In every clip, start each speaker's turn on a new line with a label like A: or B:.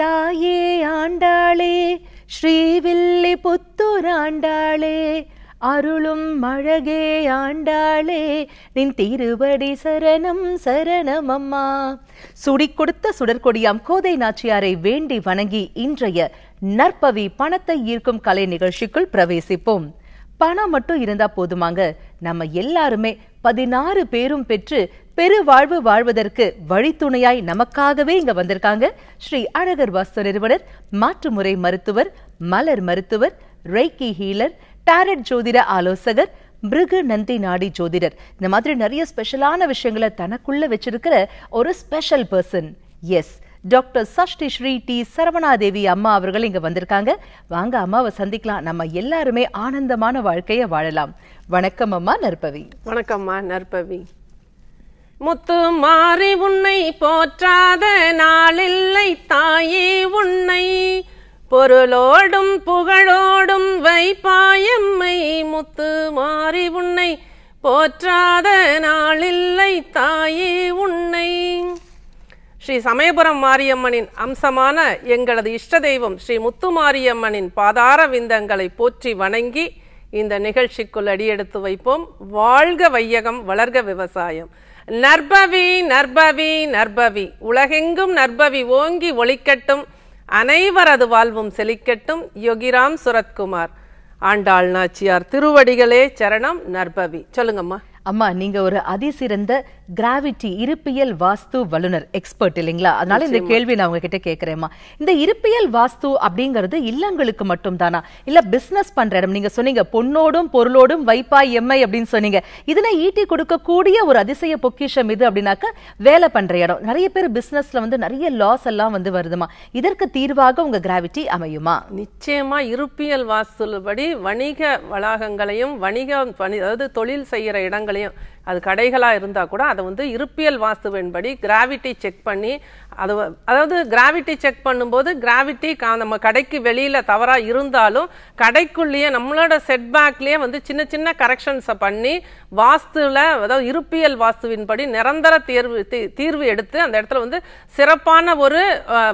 A: தாயே ஆண்டாளே ஸ்ரீவில்லி புத்தூர் ஆண்டாளே அருளும் அழகே ஆண்டாளே நின் திருவடி சரணம் சரணம் அம்மா சுடி கொடுத்த சுடற்கொடியாம் கோதை நாச்சியாரை வேண்டி வணங்கி இன்றைய நற்பவி பணத்தை ஈர்க்கும் கலை நிகழ்ச்சிக்குள் பிரவேசிப்போம் பணம் மட்டும் இருந்தா போதுமாங்க நம்ம எல்லாருமே பதினாறு பேரும் பெற்று பெரு வாழ்வு வாழ்வதற்கு வழித்துணையாய் நமக்காகவே இங்க வந்திருக்காங்க ஸ்ரீ அழகர் வாஸ்து நிறுவனர் மாற்றுமுறை மருத்துவர் மலர் மருத்துவர் ரெய்கி ஹீலர் டேரட் ஜோதிட ஆலோசகர் மிருகு நந்தி நாடி ஜோதிடர் இந்த மாதிரி நிறைய ஸ்பெஷலான விஷயங்களை தனக்குள்ள வச்சிருக்கிற ஒரு special person S doctor Shashti Sri T Saravanadevi அம்மா அவர்கள் இங்க வந்திருக்காங்க வாங்க அம்மாவை சந்திக்கலாம் நம்ம எல்லாருமே ஆனந்தமான வாழ்க்கையை வாழலாம் வணக்கம் அம்மா நற்பவி
B: வணக்கம்மா நற்பவி முத்து மாறி உன்னை போற்றாத நாளில்லை தாயே உன்னை பொருளோடும் புகழோடும் வைப்பாயம்மை முத்து மாறி உன்னை போற்றாத நாளில்லை தாயே உன்னை ஸ்ரீ சமயபுரம் மாரியம்மனின் அம்சமான எங்களது இஷ்ட தெய்வம் ஸ்ரீ முத்து மாரியம்மனின் பாதார விந்தங்களை போற்றி வணங்கி இந்த நிகழ்ச்சிக்குள் அடியெடுத்து வைப்போம் வாழ்க வையகம் வளர்க விவசாயம் நற்பவி நற்பவி நற்பவி உலகெங்கும் நற்பவி ஓங்கி ஒழிக்கட்டும் அனைவரது வாழ்வும் செழிக்கட்டும் யோகிராம் சுரத்குமார் ஆண்டாள் நாச்சியார் திருவடிகளே சரணம்
A: நற்பவி சொல்லுங்கம்மா அம்மா நீங்க ஒரு அதிசிறந்த கிராவிட்டி இருப்பியல் வாஸ்து வல்லுநர் எக்ஸ்பர்ட் இல்லைங்களா அதனால இந்த கேள்வி நான் உங்ககிட்ட கேட்கிறேம்மா இந்த இருப்பியல் வாஸ்து அப்படிங்கிறது இல்லங்களுக்கு மட்டும் தானா இல்ல பிசினஸ் பண்ற இடம் நீங்க சொன்னீங்க பொண்ணோடும் பொருளோடும் வைப்பாய் எம்ஐ அப்படின்னு சொன்னீங்க இதனை ஈட்டி கொடுக்கக்கூடிய ஒரு அதிசய பொக்கிஷம் இது அப்படின்னாக்க வேலை பண்ற இடம் நிறைய பேர் பிசினஸ்ல வந்து நிறைய லாஸ் எல்லாம் வந்து வருதுமா இதற்கு தீர்வாக உங்க கிராவிட்டி அமையுமா
B: நிச்சயமா இருப்பியல் வாஸ்துபடி வணிக வளாகங்களையும் வணிக அதாவது தொழில் செய்யற இடங்களையும் அது கடைகளாக இருந்தால் கூட அதை வந்து இருப்பியல் வாஸ்துவின்படி கிராவிட்டி செக் பண்ணி அது அதாவது கிராவிட்டி செக் பண்ணும்போது கிராவிட்டி நம்ம கடைக்கு வெளியில் தவறாக இருந்தாலும் கடைக்குள்ளேயே நம்மளோட செட்பேக்லேயே வந்து சின்ன சின்ன கரெக்ஷன்ஸை பண்ணி வாஸ்துவில் அதாவது இருப்பியல் வாஸ்துவின்படி நிரந்தர தேர்வு தீர்வு எடுத்து அந்த இடத்துல வந்து சிறப்பான ஒரு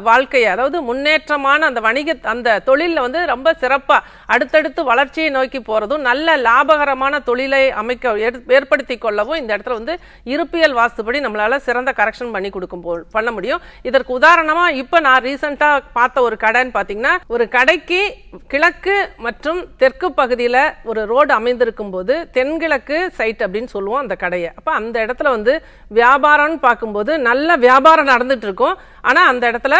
B: வாழ்க்கையை அதாவது முன்னேற்றமான அந்த வணிக அந்த தொழிலில் வந்து ரொம்ப சிறப்பாக அடுத்தடுத்து வளர்ச்சியை நோக்கி போகிறதும் நல்ல லாபகரமான தொழிலை அமைக்க ஏற்படுத்தி கொள்ளவும் இந்த இடத்துல வந்து இருப்பியல் வாஸ்துபடி நம்மளால் சிறந்த கரெக்ஷன் பண்ணி கொடுக்கும் பண்ண முடியும் இதற்கு உதாரணமா இப்ப நான் ரீசெண்டா பார்த்த ஒரு கடைன்னு பாத்தீங்கன்னா ஒரு கடைக்கு கிழக்கு மற்றும் தெற்கு பகுதியில ஒரு ரோடு அமைந்திருக்கும் போது தென்கிழக்கு சைட் அப்படின்னு சொல்லுவோம் அந்த கடையை அப்ப அந்த இடத்துல வந்து வியாபாரம்னு பார்க்கும்போது நல்ல வியாபாரம் நடந்துட்டு இருக்கும் ஆனா அந்த இடத்துல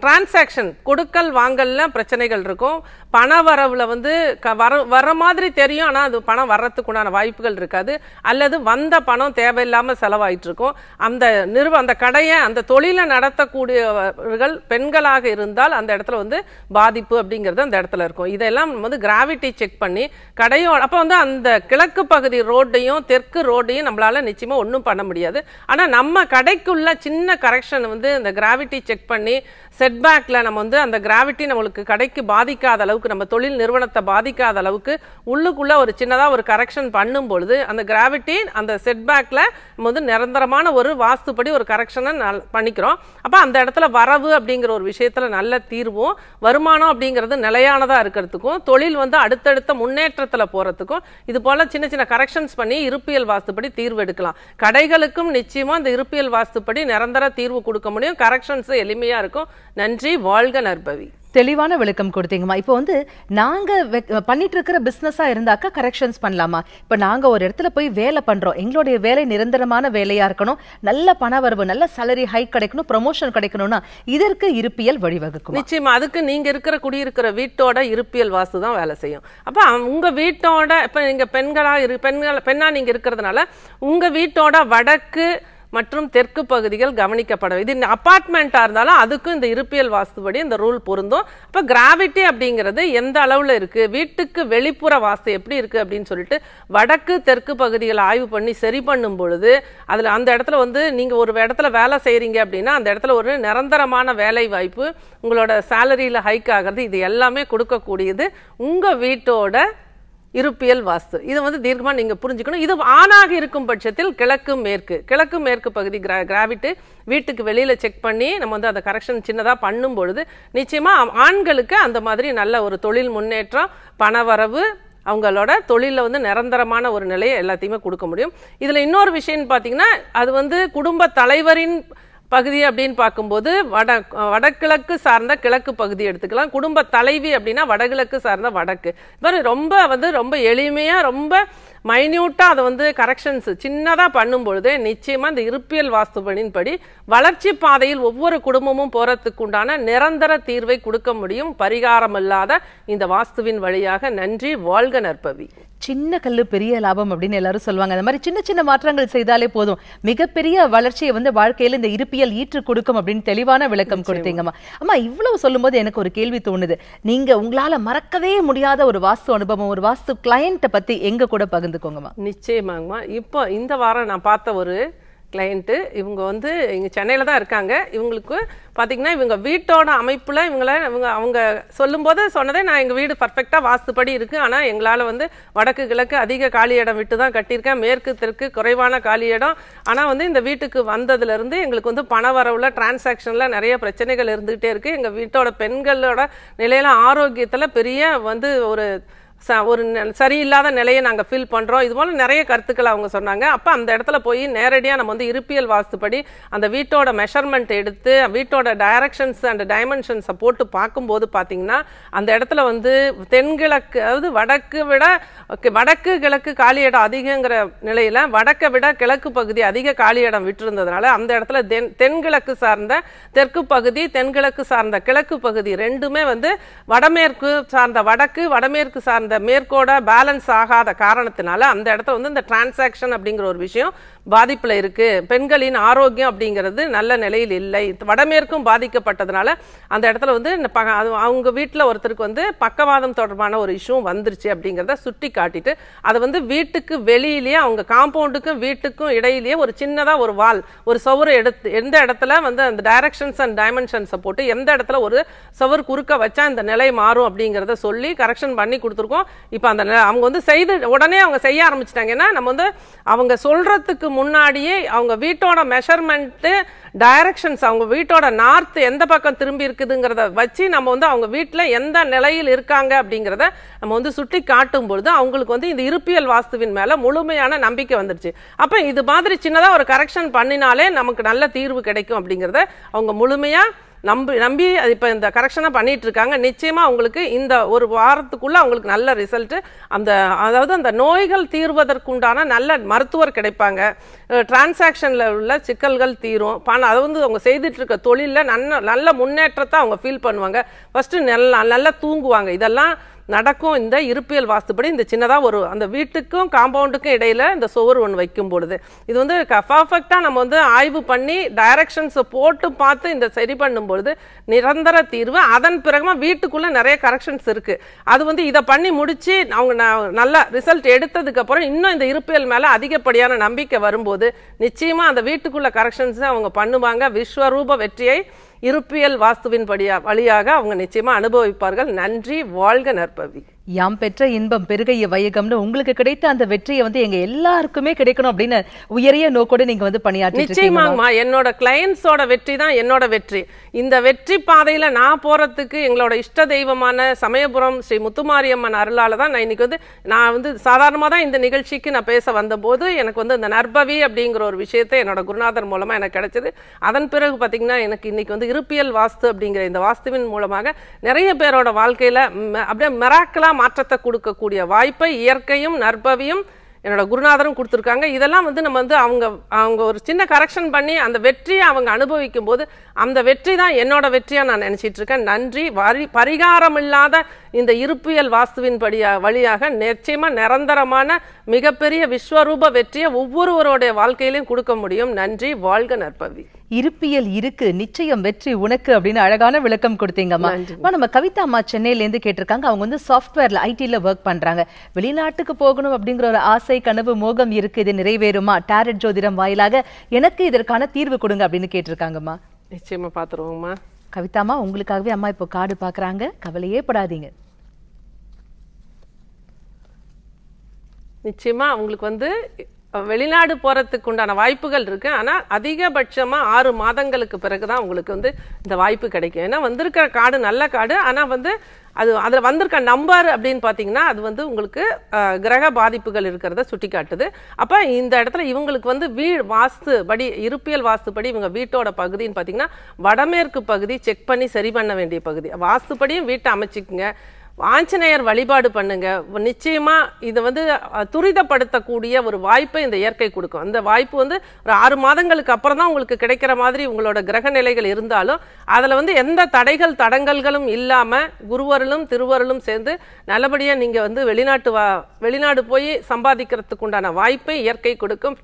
B: டிரான்சாக்ஷன் கொடுக்கல் வாங்கல்ல பிரச்சனைகள் இருக்கும் பண வரவில் வந்து க வர வர மாதிரி தெரியும் ஆனால் அது பணம் வர்றதுக்குண்டான வாய்ப்புகள் இருக்காது அல்லது வந்த பணம் தேவையில்லாமல் செலவாயிட்டு இருக்கும் அந்த நிறுவ அந்த கடையை அந்த தொழிலை நடத்தக்கூடியவர்கள் பெண்களாக இருந்தால் அந்த இடத்துல வந்து பாதிப்பு அப்படிங்கிறது அந்த இடத்துல இருக்கும் இதெல்லாம் வந்து கிராவிட்டி செக் பண்ணி கடையும் அப்போ வந்து அந்த கிழக்கு பகுதி ரோட்டையும் தெற்கு ரோடையும் நம்மளால் நிச்சயமாக ஒன்றும் பண்ண முடியாது ஆனால் நம்ம கடைக்குள்ள சின்ன கரெக்ஷன் வந்து இந்த கிராவிட்டி செக் பண்ணி செட்பேக்கில் நம்ம வந்து அந்த கிராவிட்டி நம்மளுக்கு கடைக்கு பாதிக்காத அளவுக்கு நம்ம தொழில் நிறுவனத்தை பாதிக்காத அளவுக்கு உள்ளுக்குள்ளே ஒரு சின்னதாக ஒரு கரெக்ஷன் பண்ணும் பொழுது அந்த கிராவிட்டி அந்த செட்பேக்கில் நம்ம வந்து நிரந்தரமான ஒரு வாஸ்துப்படி ஒரு கரெக்ஷனை பண்ணிக்கிறோம் அப்போ அந்த இடத்துல வரவு அப்படிங்கிற ஒரு விஷயத்தில் நல்ல தீர்வும் வருமானம் அப்படிங்கிறது நிலையானதாக இருக்கிறதுக்கும் தொழில் வந்து அடுத்தடுத்த முன்னேற்றத்தில் போகிறதுக்கும் இது போல் சின்ன சின்ன கரெக்ஷன்ஸ் பண்ணி இருப்பியல் வாஸ்துப்படி தீர்வு எடுக்கலாம் கடைகளுக்கும் நிச்சயமாக அந்த இருப்பியல் வாஸ்துப்படி நிரந்தர தீர்வு கொடுக்க முடியும் கரெக்ஷன்ஸ் எளிமையாக இருக்கும் நன்றி வாழ்க நற்பவி
A: தெளிவான விளக்கம் கொடுத்தீங்கம்மா இப்போ வந்து நாங்கள் பண்ணிட்டு இருக்கிற பிஸ்னஸாக இருந்தாக்கா கரெக்ஷன்ஸ் பண்ணலாமா இப்போ நாங்கள் ஒரு இடத்துல போய் வேலை பண்ணுறோம் எங்களுடைய வேலை நிரந்தரமான வேலையாக இருக்கணும் நல்ல பண வரவு நல்ல சேலரி ஹைக் கிடைக்கணும் ப்ரொமோஷன் கிடைக்கணும்னா இதற்கு இருப்பியல் வழிவகுக்கும்
B: நிச்சயமா அதுக்கு நீங்கள் இருக்கிற குடியிருக்கிற வீட்டோட இருப்பியல் வாசு தான் வேலை செய்யும் அப்போ உங்கள் வீட்டோட இப்போ நீங்கள் பெண்களாக இரு பெண்கள் பெண்ணாக நீங்கள் இருக்கிறதுனால உங்கள் வீட்டோட வடக்கு மற்றும் தெற்கு பகுதிகள் கவனிக்கப்படும் இது அப்பார்ட்மெண்ட்டாக இருந்தாலும் அதுக்கும் இந்த இருப்பியல் வாஸ்துபடி இந்த ரூல் பொருந்தும் இப்போ கிராவிட்டி அப்படிங்கிறது எந்த அளவில் இருக்குது வீட்டுக்கு வெளிப்புற வாஸ்து எப்படி இருக்குது அப்படின்னு சொல்லிட்டு வடக்கு தெற்கு பகுதிகளை ஆய்வு பண்ணி சரி பண்ணும் பொழுது அதில் அந்த இடத்துல வந்து நீங்கள் ஒரு இடத்துல வேலை செய்கிறீங்க அப்படின்னா அந்த இடத்துல ஒரு நிரந்தரமான வேலை வாய்ப்பு உங்களோட சேலரியில் ஹைக் ஆகிறது இது எல்லாமே கொடுக்கக்கூடியது உங்கள் வீட்டோட இருப்பியல் வாஸ்து இதை வந்து தீர்க்கமாக நீங்கள் புரிஞ்சுக்கணும் இது ஆணாக இருக்கும் பட்சத்தில் கிழக்கு மேற்கு கிழக்கு மேற்கு பகுதி கிரா கிராவிட்டு வீட்டுக்கு வெளியில் செக் பண்ணி நம்ம வந்து அதை கரெக்ஷன் சின்னதாக பண்ணும் பொழுது நிச்சயமாக ஆண்களுக்கு அந்த மாதிரி நல்ல ஒரு தொழில் முன்னேற்றம் பணவரவு அவங்களோட தொழிலில் வந்து நிரந்தரமான ஒரு நிலையை எல்லாத்தையுமே கொடுக்க முடியும் இதில் இன்னொரு விஷயம்னு பார்த்தீங்கன்னா அது வந்து குடும்ப தலைவரின் பகுதி அப்படின்னு பார்க்கும்போது வட வடகிழக்கு சார்ந்த கிழக்கு பகுதி எடுத்துக்கலாம் குடும்ப தலைவி அப்படின்னா வடகிழக்கு சார்ந்த வடக்கு இது மாதிரி ரொம்ப வந்து ரொம்ப எளிமையாக ரொம்ப மைன்யூட்டாக அதை வந்து கரெக்ஷன்ஸ் சின்னதாக பண்ணும் பொழுதே நிச்சயமாக இந்த இருப்பியல் வாஸ்துபடியின் படி வளர்ச்சி பாதையில் ஒவ்வொரு குடும்பமும் போகிறதுக்குண்டான நிரந்தர தீர்வை கொடுக்க முடியும் பரிகாரம் இல்லாத இந்த வாஸ்துவின் வழியாக நன்றி வாழ்க நற்பவி
A: சின்ன கல் பெரிய லாபம் அப்படின்னு எல்லாரும் சொல்லுவாங்க அந்த மாதிரி சின்ன சின்ன மாற்றங்கள் செய்தாலே போதும் மிகப்பெரிய வளர்ச்சியை வந்து வாழ்க்கையில் இந்த இருப்பியல் ஈற்று கொடுக்கும் அப்படின்னு தெளிவான விளக்கம் கொடுத்தீங்கம்மா அம்மா இவ்வளவு சொல்லும்போது எனக்கு ஒரு கேள்வி தோணுது நீங்க உங்களால மறக்கவே முடியாத ஒரு வாஸ்து அனுபவம் ஒரு வாஸ்து கிளையண்ட்டை பத்தி எங்க கூட பகிர்ந்து கலந்துக்கோங்கம்மா
B: நிச்சயமாங்கம்மா இப்போ இந்த வாரம் நான் பார்த்த ஒரு கிளைண்ட்டு இவங்க வந்து இங்கே சென்னையில் தான் இருக்காங்க இவங்களுக்கு பார்த்திங்கன்னா இவங்க வீட்டோட அமைப்பில் இவங்கள இவங்க அவங்க சொல்லும்போது சொன்னதே நான் எங்கள் வீடு பர்ஃபெக்டாக வாஸ்துப்படி இருக்குது ஆனால் எங்களால் வந்து வடக்கு கிழக்கு அதிக காலி இடம் விட்டு தான் கட்டியிருக்கேன் மேற்கு தெற்கு குறைவான காலி இடம் ஆனால் வந்து இந்த வீட்டுக்கு வந்ததுலேருந்து எங்களுக்கு வந்து பண வரவில் டிரான்சாக்ஷனில் நிறைய பிரச்சனைகள் இருந்துகிட்டே இருக்குது எங்கள் வீட்டோட பெண்களோட நிலையில ஆரோக்கியத்தில் பெரிய வந்து ஒரு ச ஒரு சரியில்லாத நிலையை நாங்கள் ஃபீல் பண்ணுறோம் இது போல் நிறைய கருத்துக்கள் அவங்க சொன்னாங்க அப்போ அந்த இடத்துல போய் நேரடியாக நம்ம வந்து இருப்பியல் வாஸ்துப்படி அந்த வீட்டோட மெஷர்மெண்ட் எடுத்து வீட்டோட டைரக்ஷன்ஸ் அண்ட் டைமென்ஷன்ஸை போட்டு பார்க்கும்போது பார்த்தீங்கன்னா அந்த இடத்துல வந்து தென்கிழக்கு அதாவது வடக்கு விட வடக்கு கிழக்கு காலி இடம் அதிகங்கிற நிலையில் வடக்கை விட கிழக்கு பகுதி அதிக காலி இடம் விட்டுருந்ததுனால அந்த இடத்துல தென் தென்கிழக்கு சார்ந்த தெற்கு பகுதி தென்கிழக்கு சார்ந்த கிழக்கு பகுதி ரெண்டுமே வந்து வடமேற்கு சார்ந்த வடக்கு வடமேற்கு சார்ந்த அந்த மேற்கோட பேலன்ஸ் ஆகாத காரணத்தினால அந்த இடத்துல வந்து இந்த டிரான்சாக்ஷன் அப்படிங்கிற ஒரு விஷயம் பாதிப்பில் இருக்குது பெண்களின் ஆரோக்கியம் அப்படிங்கிறது நல்ல நிலையில் இல்லை வடமேற்கும் பாதிக்கப்பட்டதுனால அந்த இடத்துல வந்து அவங்க வீட்டில் ஒருத்தருக்கு வந்து பக்கவாதம் தொடர்பான ஒரு இஷ்யூவும் வந்துருச்சு அப்படிங்கிறத சுட்டி காட்டிட்டு அதை வந்து வீட்டுக்கு வெளியிலேயே அவங்க காம்பவுண்டுக்கும் வீட்டுக்கும் இடையிலேயே ஒரு சின்னதாக ஒரு வால் ஒரு சவுரை எடுத்து எந்த இடத்துல வந்து அந்த டைரக்ஷன்ஸ் அண்ட் டைமென்ஷன்ஸை போட்டு எந்த இடத்துல ஒரு சவர் குறுக்க வச்சா இந்த நிலை மாறும் அப்படிங்கிறத சொல்லி கரெக்ஷன் பண்ணி கொடுத்துருக்கோம் இப்போ அந்த அவங்க வந்து செய்து உடனே அவங்க செய்ய ஆரம்பிச்சிட்டாங்கன்னா நம்ம வந்து அவங்க சொல்றதுக்கு முன்னாடியே அவங்க வீட்டோட மெஷர்மெண்ட்டு டைரக்ஷன்ஸ் அவங்க வீட்டோட நார்த் எந்த பக்கம் திரும்பி இருக்குதுங்கிறத வச்சு நம்ம வந்து அவங்க வீட்டில் எந்த நிலையில் இருக்காங்க அப்படிங்கிறத நம்ம வந்து சுட்டி காட்டும் பொழுது அவங்களுக்கு வந்து இந்த இருப்பியல் வாஸ்துவின் மேலே முழுமையான நம்பிக்கை வந்துருச்சு அப்போ இது மாதிரி சின்னதாக ஒரு கரெக்ஷன் பண்ணினாலே நமக்கு நல்ல தீர்வு கிடைக்கும் அப்படிங்கிறத அவங்க முழுமையாக நம்பி நம்பி அது இப்போ இந்த கரெக்ஷனை பண்ணிட்டு இருக்காங்க நிச்சயமாக அவங்களுக்கு இந்த ஒரு வாரத்துக்குள்ளே அவங்களுக்கு நல்ல ரிசல்ட்டு அந்த அதாவது அந்த நோய்கள் தீர்வதற்குண்டான நல்ல மருத்துவர் கிடைப்பாங்க டிரான்சாக்ஷனில் உள்ள சிக்கல்கள் தீரும் பணம் அதை வந்து அவங்க செய்துட்ருக்க தொழிலில் நல்ல நல்ல முன்னேற்றத்தை அவங்க ஃபீல் பண்ணுவாங்க ஃபஸ்ட்டு நல்லா நல்லா தூங்குவாங்க இதெல்லாம் நடக்கும் இந்த இருப்பியல் வாஸ்துப்படி இந்த சின்னதாக ஒரு அந்த வீட்டுக்கும் காம்பவுண்டுக்கும் இடையில் இந்த சுவர் ஒன்று வைக்கும் பொழுது இது வந்து பர்ஃபெக்டாக நம்ம வந்து ஆய்வு பண்ணி டைரக்ஷன்ஸை போட்டு பார்த்து இந்த சரி பண்ணும்பொழுது நிரந்தர தீர்வு அதன் பிறகுமா வீட்டுக்குள்ளே நிறைய கரெக்ஷன்ஸ் இருக்குது அது வந்து இதை பண்ணி முடித்து அவங்க நல்ல ரிசல்ட் எடுத்ததுக்கப்புறம் இன்னும் இந்த இருப்பியல் மேலே அதிகப்படியான நம்பிக்கை வரும்போது நிச்சயமாக அந்த வீட்டுக்குள்ளே கரெக்ஷன்ஸை அவங்க பண்ணுவாங்க விஸ்வரூப வெற்றியை இருப்பியல் வாஸ்துவின் படியா வழியாக அவங்க நிச்சயமாக அனுபவிப்பார்கள் நன்றி வாழ்க நற்பவி
A: யாம் பெற்ற இன்பம் பெருகைய வையகம்னு உங்களுக்கு கிடைத்த அந்த வெற்றியை வந்து எங்க எல்லாருக்குமே கிடைக்கணும் அப்படின்னு உயரிய நோக்கோடு நீங்க வந்து பணியாற்றி நிச்சயமா
B: என்னோட கிளையன்ஸோட வெற்றி தான் என்னோட வெற்றி இந்த வெற்றி பாதையில நான் போறதுக்கு எங்களோட இஷ்ட தெய்வமான சமயபுரம் ஸ்ரீ முத்துமாரியம்மன் அருளால தான் நான் இன்னைக்கு வந்து நான் வந்து சாதாரணமாக தான் இந்த நிகழ்ச்சிக்கு நான் பேச வந்தபோது எனக்கு வந்து இந்த நற்பவி அப்படிங்கிற ஒரு விஷயத்தை என்னோட குருநாதர் மூலமா எனக்கு கிடைச்சது அதன் பிறகு பாத்தீங்கன்னா எனக்கு இன்னைக்கு வந்து இருப்பியல் வாஸ்து அப்படிங்கிற இந்த வாஸ்துவின் மூலமாக நிறைய பேரோட வாழ்க்கையில அப்படியே மெராக்கலா நல்ல மாற்றத்தை கொடுக்கக்கூடிய வாய்ப்பை இயற்கையும் நற்பவியும் என்னோட குருநாதரும் கொடுத்துருக்காங்க இதெல்லாம் வந்து நம்ம வந்து அவங்க அவங்க ஒரு சின்ன கரெக்ஷன் பண்ணி அந்த வெற்றியை அவங்க அனுபவிக்கும் போது அந்த வெற்றி தான் என்னோட வெற்றியாக நான் நினச்சிட்டு இருக்கேன் நன்றி வரி பரிகாரம் இல்லாத இந்த இருப்பியல் வாஸ்துவின் படியா வழியாக நிச்சயமாக நிரந்தரமான மிகப்பெரிய விஸ்வரூப வெற்றியை ஒவ்வொருவருடைய வாழ்க்கையிலையும் கொடுக்க முடியும் நன்றி வாழ்க நற்பவி
A: இருப்பியல் இருக்கு நிச்சயம் வெற்றி உனக்கு அப்படின்னு அழகான விளக்கம் கொடுத்தீங்கம்மா நம்ம கவிதா அம்மா சென்னையிலேருந்து கேட்டிருக்காங்க அவங்க வந்து சாஃப்ட்வேர்ல ஐடியில் ஒர்க் பண்றாங்க வெளிநாட்டுக்கு போகணும் அப்படிங்கிற ஒரு ஆசை கனவு மோகம் இருக்கு இது நிறைவேறுமா டேரட் ஜோதிடம் வாயிலாக எனக்கு இதற்கான தீர்வு கொடுங்க அப்படின்னு கேட்டிருக்காங்கம்மா
B: நிச்சயமா பாத்துருவோம்மா
A: கவிதாமா உங்களுக்காகவே அம்மா இப்போ காடு பார்க்குறாங்க கவலையே படாதீங்க
B: நிச்சயமா அவங்களுக்கு வந்து வெளிநாடு போகிறதுக்கு உண்டான வாய்ப்புகள் இருக்குது ஆனால் அதிகபட்சமாக ஆறு மாதங்களுக்கு பிறகு தான் உங்களுக்கு வந்து இந்த வாய்ப்பு கிடைக்கும் ஏன்னா வந்திருக்கிற காடு நல்ல காடு ஆனால் வந்து அது அதில் வந்திருக்க நம்பர் அப்படின்னு பார்த்தீங்கன்னா அது வந்து உங்களுக்கு கிரக பாதிப்புகள் இருக்கிறத சுட்டி காட்டுது அப்போ இந்த இடத்துல இவங்களுக்கு வந்து வீ வாஸ்து படி இருப்பியல் வாஸ்து படி இவங்க வீட்டோட பகுதின்னு பார்த்தீங்கன்னா வடமேற்கு பகுதி செக் பண்ணி சரி பண்ண வேண்டிய பகுதி வாஸ்துப்படியும் வீட்டை அமைச்சிக்கங்க ஆஞ்சநேயர் வழிபாடு பண்ணுங்க நிச்சயமா இது வந்து துரிதப்படுத்தக்கூடிய ஒரு வாய்ப்பை இந்த இயற்கை கொடுக்கும் அந்த வாய்ப்பு வந்து ஒரு ஆறு மாதங்களுக்கு அப்புறம் தான் உங்களுக்கு கிடைக்கிற மாதிரி உங்களோட கிரக நிலைகள் இருந்தாலும் அதில் வந்து எந்த தடைகள் தடங்கல்களும் இல்லாமல் குருவருளும் திருவருளும் சேர்ந்து நல்லபடியாக நீங்கள் வந்து வெளிநாட்டு வா வெளிநாடு போய் சம்பாதிக்கிறதுக்கு உண்டான வாய்ப்பை இயற்கை கொடுக்கும்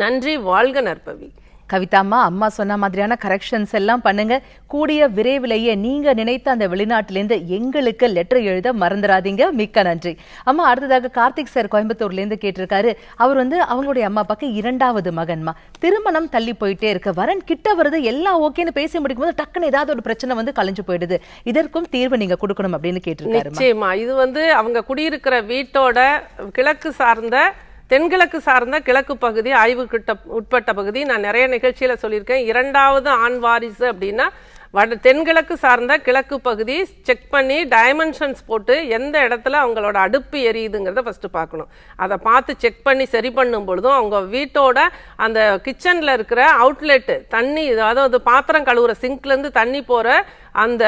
B: நன்றி வாழ்க நற்பவி
A: கவிதாமா அம்மா சொன்ன மாதிரியான கரெக்ஷன்ஸ் எல்லாம் பண்ணுங்க கூடிய விரைவிலேயே நீங்க நினைத்த அந்த வெளிநாட்டிலேருந்து எங்களுக்கு லெட்டர் எழுத மறந்துடாதீங்க மிக்க நன்றி அம்மா அடுத்ததாக கார்த்திக் சார் கோயம்புத்தூர்லேருந்து கேட்டிருக்காரு அவர் வந்து அவங்களுடைய அம்மா அப்பாக்கு இரண்டாவது மகன்மா திருமணம் தள்ளி போயிட்டே இருக்கு வரன் கிட்ட வருது எல்லாம் ஓகேன்னு பேசி முடிக்கும் போது டக்குன்னு ஏதாவது ஒரு பிரச்சனை வந்து கலைஞ்சு போயிடுது இதற்கும் தீர்வு நீங்க கொடுக்கணும் அப்படின்னு கேட்டிருக்காரு
B: இது வந்து அவங்க குடியிருக்கிற வீட்டோட கிழக்கு சார்ந்த தென்கிழக்கு சார்ந்த கிழக்கு பகுதி ஆய்வுக்கிட்ட உட்பட்ட பகுதி நான் நிறைய நிகழ்ச்சியில் சொல்லியிருக்கேன் இரண்டாவது ஆண் வாரிசு அப்படின்னா வட தென்கிழக்கு சார்ந்த கிழக்கு பகுதி செக் பண்ணி டைமென்ஷன்ஸ் போட்டு எந்த இடத்துல அவங்களோட அடுப்பு எரியுதுங்கிறத ஃபஸ்ட்டு பார்க்கணும் அதை பார்த்து செக் பண்ணி சரி பண்ணும் பொழுதும் அவங்க வீட்டோட அந்த கிச்சனில் இருக்கிற அவுட்லெட்டு தண்ணி அதாவது பாத்திரம் கழுவுற சிங்க்லேருந்து தண்ணி போகிற அந்த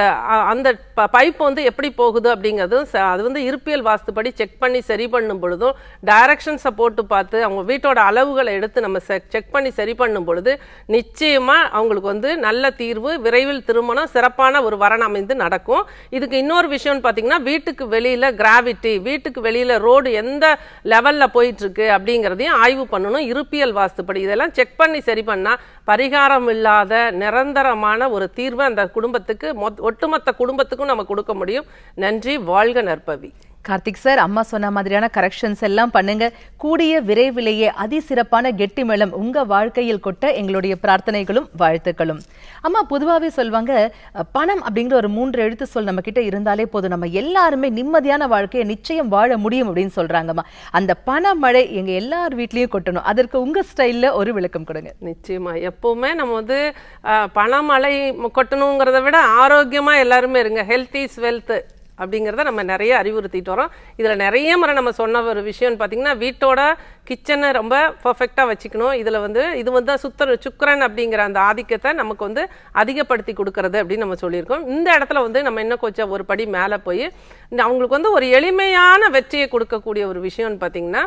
B: அந்த பைப் வந்து எப்படி போகுது அப்படிங்கிறதும் அது வந்து இருப்பியல் வாஸ்துப்படி செக் பண்ணி சரி பண்ணும் பொழுதும் டைரக்ஷன்ஸை போட்டு பார்த்து அவங்க வீட்டோட அளவுகளை எடுத்து நம்ம செக் பண்ணி சரி பண்ணும் பொழுது நிச்சயமாக அவங்களுக்கு வந்து நல்ல தீர்வு விரைவில் திருமணம் சிறப்பான ஒரு வரன் அமைந்து நடக்கும் இதுக்கு இன்னொரு விஷயம்னு பார்த்தீங்கன்னா வீட்டுக்கு வெளியில் கிராவிட்டி வீட்டுக்கு வெளியில் ரோடு எந்த லெவலில் போயிட்டுருக்கு அப்படிங்கிறதையும் ஆய்வு பண்ணணும் இருப்பியல் வாஸ்துப்படி இதெல்லாம் செக் பண்ணி சரி பண்ணால் பரிகாரம் இல்லாத நிரந்தரமான ஒரு தீர்வை அந்த குடும்பத்துக்கு ஒட்டுமொத்த குடும்பத்துக்கும் நம்ம கொடுக்க முடியும் நன்றி வாழ்க நற்பவி
A: கார்த்திக் சார் அம்மா சொன்ன மாதிரியான கரெக்ஷன்ஸ் எல்லாம் பண்ணுங்க கூடிய விரைவிலேயே அதிசிறப்பான கெட்டி மேளம் உங்க வாழ்க்கையில் கொட்ட எங்களுடைய பிரார்த்தனைகளும் வாழ்த்துக்களும் அம்மா பொதுவாகவே சொல்லுவாங்க பணம் அப்படிங்கிற ஒரு மூன்று எழுத்து சொல் நம்ம கிட்ட இருந்தாலே போதும் நம்ம எல்லாருமே நிம்மதியான வாழ்க்கையை நிச்சயம் வாழ முடியும் அப்படின்னு சொல்றாங்கம்மா அந்த பண மழை எங்க எல்லார் வீட்லயும் கொட்டணும் அதற்கு உங்க ஸ்டைல்ல ஒரு விளக்கம் கொடுங்க நிச்சயமா எப்பவுமே நம்ம வந்து
B: மழை கொட்டணுங்கிறத விட ஆரோக்கியமா எல்லாருமே இருங்க ஹெல்த் இஸ் வெல்த் அப்படிங்கிறத நம்ம நிறைய அறிவுறுத்திட்டு வரோம் இதில் நிறைய முறை நம்ம சொன்ன ஒரு விஷயம்னு பார்த்தீங்கன்னா வீட்டோட கிச்சனை ரொம்ப பர்ஃபெக்டாக வச்சுக்கணும் இதில் வந்து இது வந்து சுத்தர் சுக்கரன் அப்படிங்கிற அந்த ஆதிக்கத்தை நமக்கு வந்து அதிகப்படுத்தி கொடுக்கறது அப்படின்னு நம்ம சொல்லியிருக்கோம் இந்த இடத்துல வந்து நம்ம இன்னும் கொஞ்சம் ஒரு படி மேலே போய் அவங்களுக்கு வந்து ஒரு எளிமையான வெற்றியை கொடுக்கக்கூடிய ஒரு விஷயம்னு பார்த்தீங்கன்னா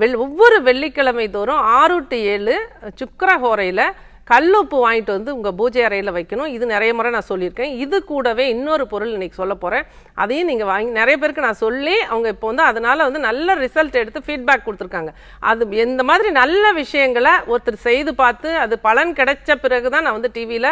B: வெள் ஒவ்வொரு வெள்ளிக்கிழமை தோறும் ஆறு டு ஏழு சுக்கரஹோரையில் ஹோரையில் கல்லுப்பு வாங்கிட்டு வந்து உங்கள் பூஜை அறையில் வைக்கணும் இது நிறைய முறை நான் சொல்லியிருக்கேன் இது கூடவே இன்னொரு பொருள் இன்றைக்கி சொல்ல போகிறேன் அதையும் நீங்கள் வாங்கி நிறைய பேருக்கு நான் சொல்லி அவங்க இப்போ வந்து அதனால் வந்து நல்ல ரிசல்ட் எடுத்து ஃபீட்பேக் கொடுத்துருக்காங்க அது இந்த மாதிரி நல்ல விஷயங்களை ஒருத்தர் செய்து பார்த்து அது பலன் கிடைச்ச பிறகு தான் நான் வந்து டிவியில்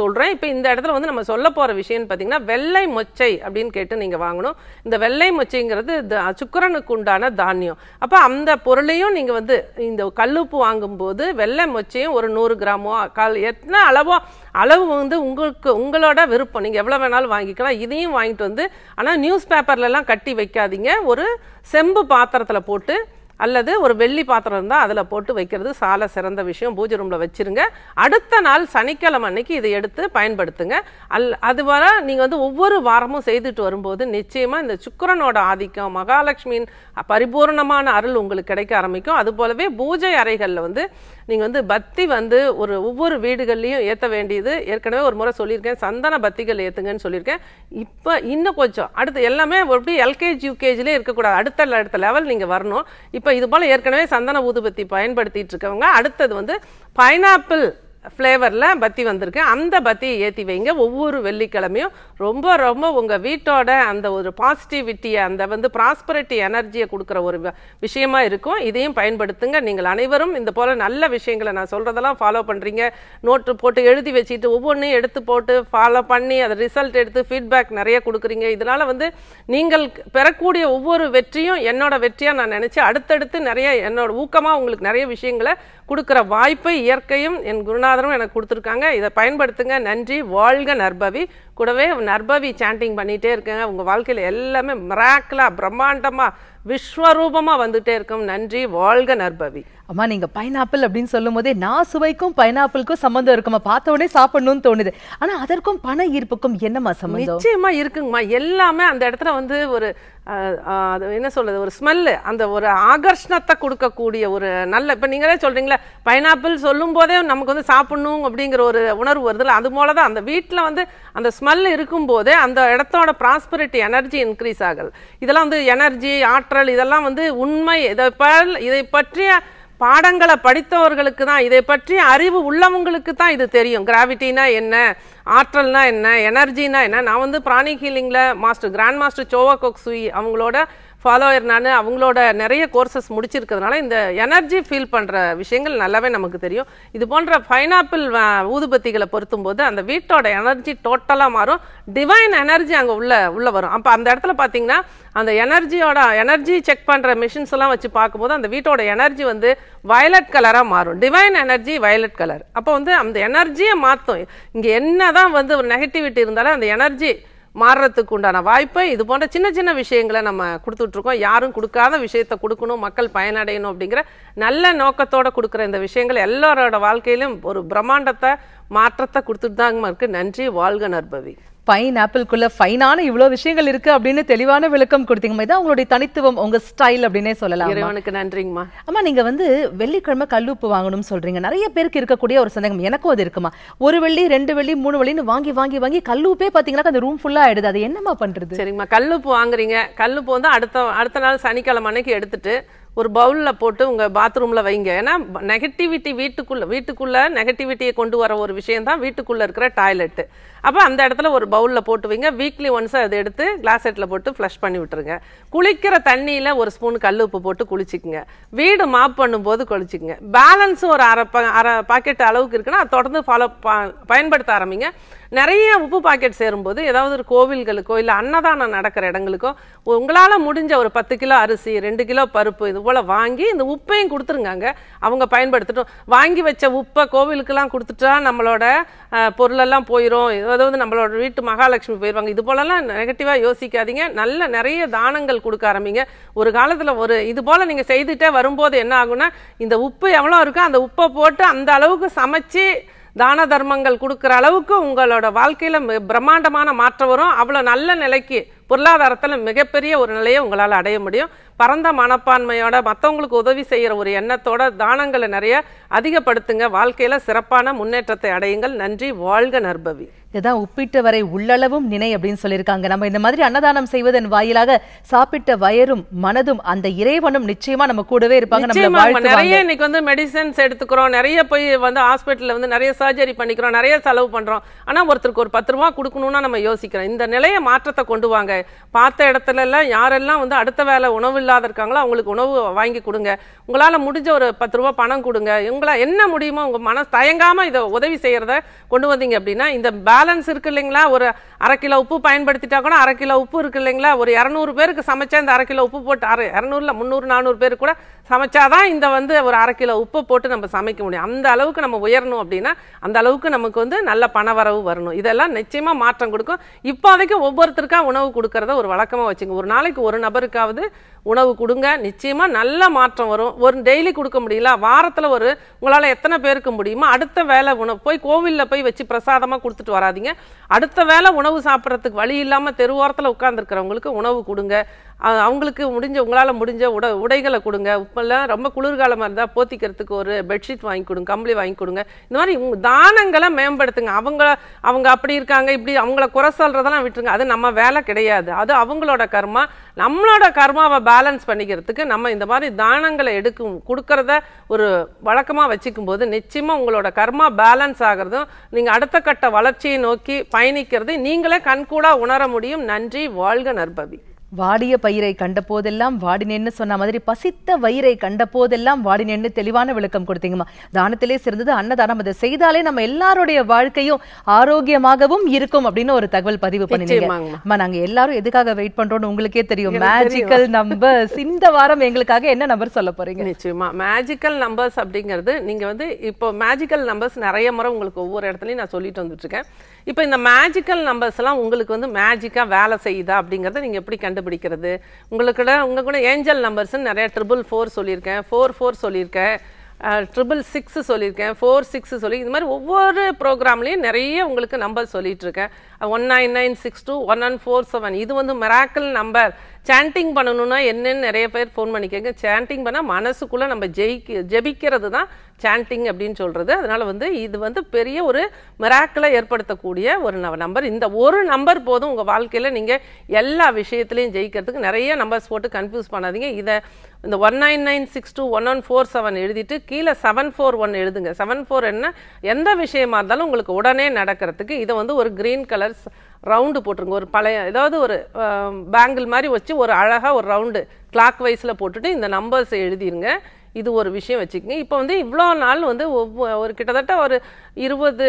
B: சொல்கிறேன் இப்போ இந்த இடத்துல வந்து நம்ம சொல்ல போகிற விஷயம்னு பார்த்தீங்கன்னா வெள்ளை மொச்சை அப்படின்னு கேட்டு நீங்கள் வாங்கணும் இந்த வெள்ளை மொச்சைங்கிறது சுக்கரனுக்கு உண்டான தானியம் அப்போ அந்த பொருளையும் நீங்கள் வந்து இந்த கல்லுப்பு வாங்கும்போது வெள்ளை மொச்சையும் ஒரு நூறு கிராமோ கால் எத்தனை அளவோ அளவு வந்து உங்களுக்கு உங்களோட விருப்பம் நீங்கள் எவ்வளோ வேணாலும் வாங்கிக்கலாம் இதையும் வாங்கிட்டு வந்து ஆனால் நியூஸ் பேப்பர்லலாம் கட்டி வைக்காதீங்க ஒரு செம்பு பாத்திரத்தில் போட்டு அல்லது ஒரு வெள்ளி பாத்திரம் இருந்தால் அதில் போட்டு வைக்கிறது சால சிறந்த விஷயம் பூஜை ரூமில் வச்சுருங்க அடுத்த நாள் சனிக்கிழமை அன்னைக்கு இதை எடுத்து பயன்படுத்துங்க அல் அது வர நீங்கள் வந்து ஒவ்வொரு வாரமும் செய்துட்டு வரும்போது நிச்சயமாக இந்த சுக்கரனோட ஆதிக்கம் மகாலட்சுமியின் பரிபூர்ணமான அருள் உங்களுக்கு கிடைக்க ஆரம்பிக்கும் அதுபோலவே பூஜை அறைகளில் வந்து நீங்கள் வந்து பத்தி வந்து ஒரு ஒவ்வொரு வீடுகள்லையும் ஏற்ற வேண்டியது ஏற்கனவே ஒரு முறை சொல்லியிருக்கேன் சந்தன பத்திகள் ஏற்றுங்கன்னு சொல்லியிருக்கேன் இப்போ இன்னும் கொஞ்சம் அடுத்து எல்லாமே எப்படி எல்கேஜி யூகேஜிலே இருக்கக்கூடாது அடுத்த அடுத்த லெவல் நீங்கள் வரணும் இப்போ இது போல் ஏற்கனவே சந்தன ஊதுபத்தி பயன்படுத்திட்டு இருக்கவங்க அடுத்தது வந்து பைனாப்பிள் ஃப்ளேவரில் பத்தி வந்திருக்கு அந்த பத்தியை ஏற்றி வைங்க ஒவ்வொரு வெள்ளிக்கிழமையும் ரொம்ப ரொம்ப உங்கள் வீட்டோட அந்த ஒரு பாசிட்டிவிட்டியை அந்த வந்து ப்ராஸ்பரிட்டி எனர்ஜியை கொடுக்குற ஒரு விஷயமா இருக்கும் இதையும் பயன்படுத்துங்க நீங்கள் அனைவரும் இந்த போல் நல்ல விஷயங்களை நான் சொல்கிறதெல்லாம் ஃபாலோ பண்ணுறீங்க நோட்டு போட்டு எழுதி வச்சுட்டு ஒவ்வொன்றையும் எடுத்து போட்டு ஃபாலோ பண்ணி அதை ரிசல்ட் எடுத்து ஃபீட்பேக் நிறைய கொடுக்குறீங்க இதனால் வந்து நீங்கள் பெறக்கூடிய ஒவ்வொரு வெற்றியும் என்னோட வெற்றியாக நான் நினச்சி அடுத்தடுத்து நிறைய என்னோட ஊக்கமாக உங்களுக்கு நிறைய விஷயங்களை கொடுக்குற வாய்ப்பை இயற்கையும் என் குருநாதரும் எனக்கு கொடுத்துருக்காங்க இதை பயன்படுத்துங்க நன்றி வாழ்க நர்பவி கூடவே நர்பவி சாண்டிங் பண்ணிகிட்டே இருக்கேங்க உங்கள் வாழ்க்கையில் எல்லாமே மிராக்கலாக பிரம்மாண்டமாக விஸ்வரூபமாக வந்துகிட்டே இருக்கும் நன்றி வாழ்க
A: நர்பவி அம்மா நீங்கள் பைனாப்பிள் அப்படின்னு சொல்லும் போதே நான் சுவைக்கும் பைனாப்பிளுக்கும் சம்மந்தம் இருக்குமா பார்த்த உடனே சாப்பிடணும்னு தோணுது ஆனால் அதற்கும் பண ஈர்ப்புக்கும் என்னம்மா சம்மந்தம் நிச்சயமா இருக்குங்கம்மா எல்லாமே அந்த
B: இடத்துல வந்து ஒரு அது என்ன சொல்றது ஒரு ஸ்மெல்லு அந்த ஒரு ஆகர்ஷணத்தை கொடுக்கக்கூடிய ஒரு நல்ல இப்போ நீங்களே சொல்கிறீங்களே பைனாப்பிள் சொல்லும் போதே நமக்கு வந்து சாப்பிடணும் அப்படிங்கிற ஒரு உணர்வு வருதுல்ல அது போல தான் அந்த வீட்டில் வந்து அந்த ஸ்மெல் இருக்கும்போதே அந்த இடத்தோட ப்ராஸ்பரிட்டி எனர்ஜி இன்க்ரீஸ் ஆகுது இதெல்லாம் வந்து எனர்ஜி ஆற்றல் இதெல்லாம் வந்து உண்மை இதை இதை பற்றிய பாடங்களை படித்தவர்களுக்கு தான் இதை பற்றி அறிவு உள்ளவங்களுக்கு தான் இது தெரியும் கிராவிட்டினா என்ன ஆற்றல்னா என்ன எனர்ஜினா என்ன நான் வந்து பிராணி ஹீலிங்கில் master grand master Choa Kok Sui அவங்களோட ஃபாலோயர் நான் அவங்களோட நிறைய கோர்சஸ் முடிச்சிருக்கிறதுனால இந்த எனர்ஜி ஃபீல் பண்ணுற விஷயங்கள் நல்லாவே நமக்கு தெரியும் இது போன்ற பைனாப்பிள் ஊதுபத்திகளை பொருத்தும் போது அந்த வீட்டோட எனர்ஜி டோட்டலாக மாறும் டிவைன் எனர்ஜி அங்கே உள்ள உள்ள வரும் அப்போ அந்த இடத்துல பார்த்தீங்கன்னா அந்த எனர்ஜியோட எனர்ஜி செக் பண்ணுற மிஷின்ஸ் எல்லாம் வச்சு பார்க்கும்போது அந்த வீட்டோட எனர்ஜி வந்து வயலட் கலராக மாறும் டிவைன் எனர்ஜி வயலட் கலர் அப்போ வந்து அந்த எனர்ஜியை மாற்றும் இங்கே என்ன தான் வந்து ஒரு நெகட்டிவிட்டி இருந்தாலும் அந்த எனர்ஜி மாறுறதுக்கு உண்டான வாய்ப்பை இது போன்ற சின்ன சின்ன விஷயங்களை நம்ம கொடுத்துட்ருக்கோம் யாரும் கொடுக்காத விஷயத்த கொடுக்கணும் மக்கள் பயனடையணும் அப்படிங்கிற நல்ல நோக்கத்தோடு கொடுக்குற இந்த விஷயங்கள் எல்லாரோட வாழ்க்கையிலும் ஒரு பிரம்மாண்டத்தை மாற்றத்தை கொடுத்துட்டு தாங்க இருக்குது நன்றி வாழ்க நற்பவி
A: பைன் ஆப்பிள்குள்ள ஃபைனான இவ்வளவு விஷயங்கள் இருக்கு அப்படின்னு தெளிவான விளக்கம் கொடுத்தீங்க மாதிரி உங்களுடைய தனித்துவம் உங்க ஸ்டைல் அப்படின்னே சொல்லலாம் இறைவனுக்கு நன்றிங்கம்மா அம்மா நீங்க வந்து வெள்ளிக்கிழமை கல்லுப்பு வாங்கணும்னு சொல்றீங்க நிறைய பேருக்கு இருக்கக்கூடிய ஒரு சந்தேகம் எனக்கும் அது இருக்குமா ஒரு வெள்ளி ரெண்டு வெள்ளி மூணு வெள்ளின்னு வாங்கி வாங்கி வாங்கி கல்லுப்பே பாத்தீங்கன்னா அந்த ரூம் ஃபுல்லா ஆயிடுது அது என்னமா பண்றது சரிங்கம்மா
B: கல்லுப்பு வாங்குறீங்க கல்லுப்பு வந்து அடுத்த அடுத்த நாள் சனிக்கிழமை அன்னைக்கு எடுத்துட்டு ஒரு பவுலில் போட்டு உங்கள் பாத்ரூமில் வைங்க ஏன்னா நெகட்டிவிட்டி வீட்டுக்குள்ளே வீட்டுக்குள்ளே நெகட்டிவிட்டியை கொண்டு வர ஒரு விஷயம் தான் வீட்டுக்குள்ளே இருக்கிற டாய்லெட்டு அப்போ அந்த இடத்துல ஒரு பவுலில் போட்டு வைங்க வீக்லி ஒன்ஸ் அதை எடுத்து கிளாஸ் செட்டில் போட்டு ஃப்ளஷ் பண்ணி விட்டுருங்க குளிக்கிற தண்ணியில் ஒரு ஸ்பூன் கல் உப்பு போட்டு குளிச்சிக்கோங்க வீடு மாப் பண்ணும்போது குளிச்சிக்கோங்க பேலன்ஸ் ஒரு அரை அரை பாக்கெட் அளவுக்கு இருக்குன்னா தொடர்ந்து ஃபாலோ பயன்படுத்த ஆரம்பிங்க நிறைய உப்பு பாக்கெட் சேரும்போது ஏதாவது ஒரு கோவில்களுக்கோ இல்லை அன்னதானம் நடக்கிற இடங்களுக்கோ உங்களால் முடிஞ்ச ஒரு பத்து கிலோ அரிசி ரெண்டு கிலோ பருப்பு இது போல் வாங்கி இந்த உப்பையும் கொடுத்துருங்காங்க அவங்க பயன்படுத்தட்டும் வாங்கி வச்ச உப்பை கோவிலுக்கெல்லாம் கொடுத்துட்டா நம்மளோட பொருளெல்லாம் போயிடும் ஏதாவது நம்மளோட வீட்டு மகாலட்சுமி போயிடுவாங்க இது போலலாம் நெகட்டிவாக யோசிக்காதீங்க நல்ல நிறைய தானங்கள் கொடுக்க ஆரம்பிங்க ஒரு காலத்தில் ஒரு இது போல் நீங்கள் செய்துட்டே வரும்போது என்ன ஆகும்னா இந்த உப்பு எவ்வளோ இருக்கோ அந்த உப்பை போட்டு அந்த அளவுக்கு சமைச்சு தான தர்மங்கள் கொடுக்குற அளவுக்கு உங்களோட வாழ்க்கையில் பிரம்மாண்டமான மாற்றம் வரும் அவ்வளோ நல்ல நிலைக்கு பொருளாதாரத்தில் மிகப்பெரிய ஒரு நிலையை உங்களால் அடைய முடியும் பரந்த மனப்பான்மையோட மற்றவங்களுக்கு உதவி செய்கிற ஒரு எண்ணத்தோட தானங்களை நிறைய அதிகப்படுத்துங்க வாழ்க்கையில் சிறப்பான முன்னேற்றத்தை அடையுங்கள் நன்றி வாழ்க நற்பவி
A: இதுதான் உப்பிட்ட வரை உள்ளளவும் நினை அப்படின்னு சொல்லியிருக்காங்க நம்ம இந்த மாதிரி அன்னதானம் செய்வதன் வாயிலாக சாப்பிட்ட வயரும் மனதும் அந்த இறைவனும் நிச்சயமா நம்ம கூடவே இருப்பாங்க நிறைய
B: இன்னைக்கு வந்து மெடிசன்ஸ் எடுத்துக்கிறோம் நிறைய போய் வந்து ஹாஸ்பிட்டல்ல வந்து நிறைய சர்ஜரி பண்ணிக்கிறோம் நிறைய செலவு பண்றோம் ஆனா ஒருத்தருக்கு ஒரு பத்து ரூபா கொடுக்கணும்னா நம்ம யோசிக்கிறோம் இந்த நிலையை மாற்றத்தை கொண்டு வாங்க பார்த்த இடத்துல எல்லாம் யாரெல்லாம் வந்து அடுத்த வேலை உணவு இல்லாத இருக்காங்களோ அவங்களுக்கு உணவு வாங்கி கொடுங்க உங்களால முடிஞ்ச ஒரு பத்து ரூபா பணம் கொடுங்க உங்களால் என்ன முடியுமோ உங்க மன தயங்காம இதை உதவி செய்யறத கொண்டு வந்தீங்க அப்படின்னா இந்த பேலன்ஸ் இருக்கு இல்லைங்களா ஒரு அரை கிலோ உப்பு பயன்படுத்திட்டா கூட அரை கிலோ உப்பு இருக்கு இல்லைங்களா ஒரு இரநூறு பேருக்கு சமைச்சா இந்த அரை கிலோ உப்பு போட்டு அரை இரநூறுல முந்நூறு நானூறு பேர் கூட சமைச்சாதான் இந்த வந்து ஒரு அரை கிலோ உப்பு போட்டு நம்ம சமைக்க முடியும் அந்த அளவுக்கு நம்ம உயரணும் அப்படின்னா அந்த அளவுக்கு நமக்கு வந்து நல்ல பணவரவு வரணும் இதெல்லாம் நிச்சயமாக மாற்றம் கொடுக்கும் இப்போதைக்கு ஒவ்வொருத்தருக்கா உணவு கொடுக்கறத ஒரு வழக்கமாக வச்சுங்க ஒரு நாளைக்கு ஒரு நபருக்காவது உணவு கொடுங்க நிச்சயமாக நல்ல மாற்றம் வரும் ஒரு டெய்லி கொடுக்க முடியல வாரத்தில் ஒரு உங்களால் எத்தனை பேருக்கு முடியுமோ அடுத்த வேலை உணவு போய் கோவிலில் போய் வச்சு பிரசாதமாக கொடுத்துட்டு வர வராதிங்க அடுத்த வேலை உணவு சாப்பிட்றதுக்கு வழி இல்லாமல் தெருவோரத்தில் உட்காந்துருக்கிறவங்களுக்கு உணவு கொடுங்க அவங்களுக்கு முடிஞ்ச உங்களால் முடிஞ்ச உட உடைகளை கொடுங்க உப்பெல்லாம் ரொம்ப குளிர்காலமாக இருந்தால் போத்திக்கிறதுக்கு ஒரு பெட்ஷீட் வாங்கி கொடுங்க கம்பளி வாங்கி கொடுங்க இந்த மாதிரி தானங்களை மேம்படுத்துங்க அவங்க அவங்க அப்படி இருக்காங்க இப்படி அவங்கள குறை சொல்கிறதெல்லாம் விட்டுருங்க அது நம்ம வேலை கிடையாது அது அவங்களோட கர்மா நம்மளோட கர்மாவை பேலன்ஸ் பண்ணிக்கிறதுக்கு நம்ம இந்த மாதிரி தானங்களை எடுக்கும் கொடுக்கறத ஒரு வழக்கமாக வச்சுக்கும் போது நிச்சயமாக உங்களோட கர்மா பேலன்ஸ் ஆகிறதும் நீங்கள் அடுத்த கட்ட வளர்ச்சியை நோக்கி பயணிக்கிறது நீங்களே கண்கூடாக உணர முடியும் நன்றி வாழ்க நற்பவி
A: வாடிய பயிரை கண்ட போதெல்லாம் வாடினேன்னு சொன்ன மாதிரி பசித்த வயிறை கண்ட போதெல்லாம் வாடினேன்னு தெளிவான விளக்கம் கொடுத்தீங்கம்மா தானத்திலே சிறந்தது அன்னதானம் அதை செய்தாலே நம்ம எல்லாருடைய வாழ்க்கையும் ஆரோக்கியமாகவும் இருக்கும் அப்படின்னு ஒரு தகவல் பதிவு பண்ணிருக்கீங்க நாங்க எல்லாரும் எதுக்காக வெயிட் பண்றோம்னு உங்களுக்கே தெரியும் மேஜிக்கல் நம்பர்ஸ் இந்த வாரம் எங்களுக்காக என்ன நம்பர் சொல்ல போறீங்க நிச்சயமா
B: மேஜிக்கல் நம்பர்ஸ் அப்படிங்கிறது நீங்க வந்து இப்போ மேஜிக்கல் நம்பர்ஸ் நிறைய முறை உங்களுக்கு ஒவ்வொரு இடத்துலயும் நான் சொல்லிட்டு வந்துட்டு இருக்கேன் இப்போ இந்த மேஜிக்கல் நம்பர்ஸ்லாம் உங்களுக்கு வந்து மேஜிக்காக வேலை செய்யுதா அப்படிங்கிறத நீங்கள் எப்படி கண்டுபிடிக்கிறது உங்களுக்கு கூட உங்கள் கூட ஏஞ்சல் நம்பர்ஸ்ன்னு நிறைய ட்ரிபிள் ஃபோர் சொல்லியிருக்கேன் ஃபோர் ஃபோர் சொல்லியிருக்கேன் ட்ரிபிள் சிக்ஸ் சொல்லியிருக்கேன் ஃபோர் சிக்ஸ் சொல்லி இது மாதிரி ஒவ்வொரு ப்ரோக்ராம்லேயும் நிறைய உங்களுக்கு நம்பர் சொல்லிகிட்ருக்கேன் one nine nine six two one one four seven இது வந்து மெராக்கல் நம்பர் சாண்டிங் பண்ணணும்னா என்னன்னு நிறைய பேர் ஃபோன் பண்ணிக்கோங்க சாண்டிங் பண்ணால் மனசுக்குள்ளே நம்ம ஜெயிக்க ஜெபிக்கிறது தான் சாண்டிங் அப்படின்னு சொல்கிறது அதனால் வந்து இது வந்து பெரிய ஒரு மிராக்கலை ஏற்படுத்தக்கூடிய ஒரு நம்பர் இந்த ஒரு நம்பர் போதும் உங்கள் வாழ்க்கையில் நீங்கள் எல்லா விஷயத்துலையும் ஜெயிக்கிறதுக்கு நிறைய நம்பர்ஸ் போட்டு கன்ஃபியூஸ் பண்ணாதீங்க இதை இந்த one nine nine six two one one four seven எழுதிட்டு கீழே செவன் ஃபோர் ஒன் எழுதுங்க செவன் ஃபோர் என்ன எந்த விஷயமா இருந்தாலும் உங்களுக்கு உடனே நடக்கிறதுக்கு இதை வந்து ஒரு க்ரீன் கலர்ஸ் ரவுண்டு போட்டுருங்க ஒரு பழைய ஏதாவது ஒரு பேங்கிள் மாதிரி வச்சு ஒரு அழகாக ஒரு ரவுண்டு கிளாக் வைஸில் போட்டுட்டு இந்த நம்பர்ஸை எழுதிருங்க இது ஒரு விஷயம் வச்சுக்கோங்க இப்போ வந்து இவ்வளோ நாள் வந்து ஒரு கிட்டத்தட்ட ஒரு இருபது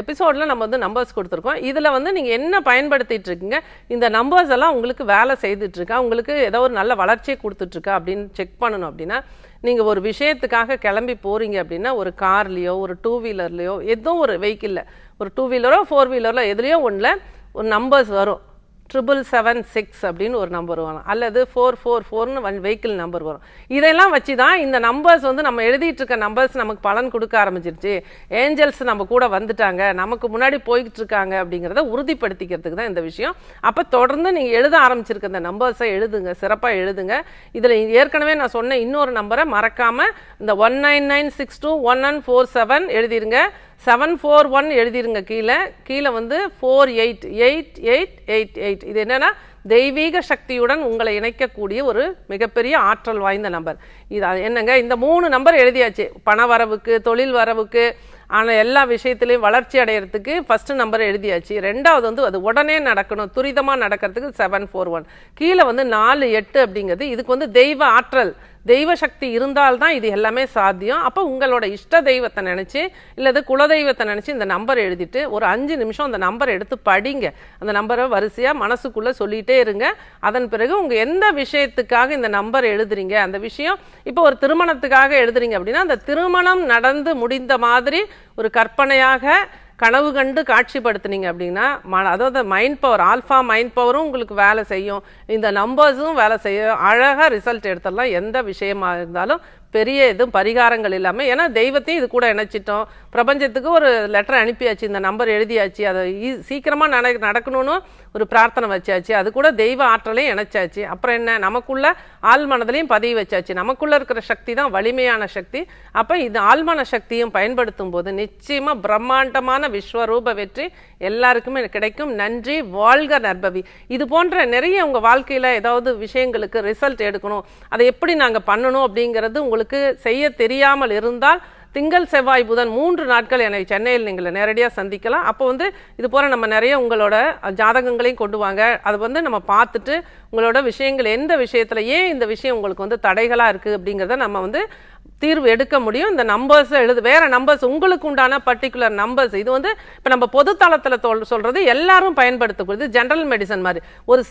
B: எபிசோடில் நம்ம வந்து நம்பர்ஸ் கொடுத்துருக்கோம் இதில் வந்து நீங்கள் என்ன பயன்படுத்திகிட்டு இருக்கீங்க இந்த நம்பர்ஸ் எல்லாம் உங்களுக்கு வேலை செய்துட்ருக்கா உங்களுக்கு ஏதோ ஒரு நல்ல வளர்ச்சியை கொடுத்துட்ருக்கா அப்படின்னு செக் பண்ணணும் அப்படின்னா நீங்கள் ஒரு விஷயத்துக்காக கிளம்பி போகிறீங்க அப்படின்னா ஒரு கார்லேயோ ஒரு டூ வீலர்லேயோ எதுவும் ஒரு வெஹிக்கிளில் ஒரு டூ வீலரோ ஃபோர் வீலரோ எதுலேயோ ஒன்றில் ஒரு நம்பர்ஸ் வரும் ட்ரிபிள் செவன் சிக்ஸ் அப்படின்னு ஒரு நம்பர் வரும் அல்லது ஃபோர் ஃபோர் ஃபோர்னு வன் வெஹிக்கிள் நம்பர் வரும் இதெல்லாம் வச்சு தான் இந்த நம்பர்ஸ் வந்து நம்ம எழுதிட்டு இருக்க நம்பர்ஸ் நமக்கு பலன் கொடுக்க ஆரம்பிச்சிருச்சு ஏஞ்சல்ஸ் நம்ம கூட வந்துட்டாங்க நமக்கு முன்னாடி போய்கிட்டு இருக்காங்க அப்படிங்கிறத உறுதிப்படுத்திக்கிறதுக்கு தான் இந்த விஷயம் அப்போ தொடர்ந்து நீங்கள் எழுத ஆரம்பிச்சிருக்க இந்த நம்பர்ஸை எழுதுங்க சிறப்பாக எழுதுங்க இதில் ஏற்கனவே நான் சொன்ன இன்னொரு நம்பரை மறக்காமல் இந்த one nine nine six two one one four seven எழுதிருங்க செவன் ஃபோர் ஒன் எழுதிருங்க கீழே கீழே வந்து four eight eight eight eight eight இது என்னென்னா தெய்வீக சக்தியுடன் உங்களை இணைக்கக்கூடிய ஒரு மிகப்பெரிய ஆற்றல் வாய்ந்த நம்பர் இது என்னங்க இந்த மூணு நம்பர் எழுதியாச்சு பண வரவுக்கு தொழில் வரவுக்கு ஆனால் எல்லா விஷயத்துலையும் வளர்ச்சி அடையிறதுக்கு ஃபஸ்ட்டு நம்பர் எழுதியாச்சு ரெண்டாவது வந்து அது உடனே நடக்கணும் துரிதமாக நடக்கிறதுக்கு செவன் ஃபோர் ஒன் கீழே வந்து நாலு எட்டு அப்படிங்கிறது இதுக்கு வந்து தெய்வ ஆற்றல் தெய்வ சக்தி இருந்தால்தான் இது எல்லாமே சாத்தியம் அப்போ உங்களோட இஷ்ட தெய்வத்தை நினச்சி இல்லது குலதெய்வத்தை நினச்சி இந்த நம்பர் எழுதிட்டு ஒரு அஞ்சு நிமிஷம் அந்த நம்பர் எடுத்து படிங்க அந்த நம்பரை வரிசையாக மனசுக்குள்ளே சொல்லிகிட்டே இருங்க அதன் பிறகு உங்கள் எந்த விஷயத்துக்காக இந்த நம்பர் எழுதுறீங்க அந்த விஷயம் இப்போ ஒரு திருமணத்துக்காக எழுதுறீங்க அப்படின்னா அந்த திருமணம் நடந்து முடிந்த மாதிரி ஒரு கற்பனையாக கனவு கண்டு காட்சிப்படுத்துனீங்க அப்படின்னா அதாவது மைண்ட் பவர் ஆல்ஃபா மைண்ட் பவரும் உங்களுக்கு வேலை செய்யும் இந்த நம்பர்ஸும் வேலை செய்யும் அழகாக ரிசல்ட் எடுத்துடலாம் எந்த விஷயமா இருந்தாலும் பெரிய எதுவும் பரிகாரங்கள் இல்லாமல் ஏன்னா தெய்வத்தையும் இது கூட இணைச்சிட்டோம் பிரபஞ்சத்துக்கு ஒரு லெட்டர் அனுப்பியாச்சு இந்த நம்பர் எழுதியாச்சு அதை சீக்கிரமாக நட நடக்கணும்னு ஒரு பிரார்த்தனை வச்சாச்சு அது கூட தெய்வ ஆற்றலையும் இணைச்சாச்சு அப்புறம் என்ன நமக்குள்ள ஆழ்மனதுலையும் பதவி வச்சாச்சு நமக்குள்ள இருக்கிற சக்தி தான் வலிமையான சக்தி அப்போ இது ஆழ்மன சக்தியும் பயன்படுத்தும் போது நிச்சயமாக பிரம்மாண்டமான விஸ்வரூப வெற்றி எல்லாருக்குமே கிடைக்கும் நன்றி வாழ்க நற்பவி இது போன்ற நிறைய உங்கள் வாழ்க்கையில் ஏதாவது விஷயங்களுக்கு ரிசல்ட் எடுக்கணும் அதை எப்படி நாங்கள் பண்ணணும் அப்படிங்கிறது உங்களுக்கு உங்களுக்கு செய்ய தெரியாமல் இருந்தால் திங்கள் செவ்வாய் புதன் மூன்று நாட்கள் என்னை சென்னையில் நீங்கள் நேரடியாக சந்திக்கலாம் அப்போ வந்து இது போல் நம்ம நிறைய உங்களோட ஜாதகங்களையும் கொண்டு வாங்க அது வந்து நம்ம பார்த்துட்டு உங்களோட விஷயங்கள் எந்த விஷயத்தில் ஏன் இந்த விஷயம் உங்களுக்கு வந்து தடைகளாக இருக்குது அப்படிங்கிறத நம்ம வந்து தீர்வு எடுக்க முடியும் இந்த நம்பர்ஸ் எழுது வேற நம்பர்ஸ் உங்களுக்கு உண்டான பர்டிகுலர் நம்பர்ஸ் இது வந்து இப்போ நம்ம பொது தளத்தில் சொல்றது எல்லாரும் பயன்படுத்தக்கூடியது ஜென்ரல் மெடிசன் மாதிரி ஒரு